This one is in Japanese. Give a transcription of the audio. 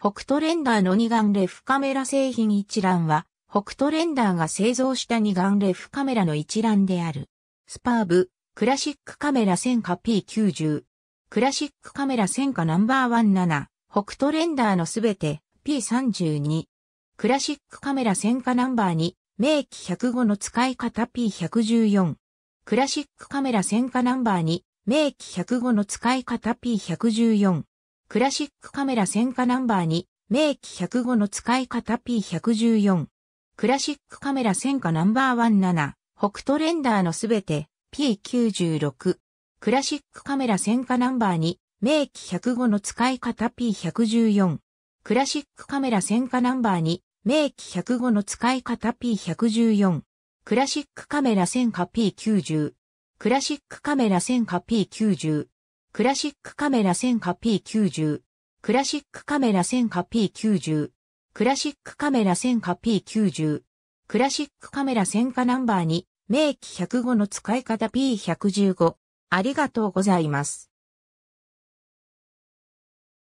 北斗レンダーの二眼レフカメラ製品一覧は、北斗レンダーが製造した二眼レフカメラの一覧である。スパーブ、クラシックカメラ1000 P90。クラシックカメラ1000かナンバー17、北斗レンダーのすべて P32。クラシックカメラ1000かナンバー2、名機105の使い方 P114。クラシックカメラ1000かナンバー2、名機105の使い方 P114。クラシックカメラ戦火ナンバー2、名機105の使い方 P114。クラシックカメラ戦火ナンバー17、北斗レンダーのすべて P96。クラシックカメラ戦火ナンバー2、名機105の使い方 P114。クラシックカメラ戦火ナンバー2、名機105の使い方 P114。クラシックカメラ戦火 P90。クラシックカメラ戦火 P90。クラシックカメラ 1000P90、クラシックカメラ 1000P90、クラシックカメラ 1000P90、クラシックカメラ1000カナンバー2、名機105の使い方 P115。ありがとうございます。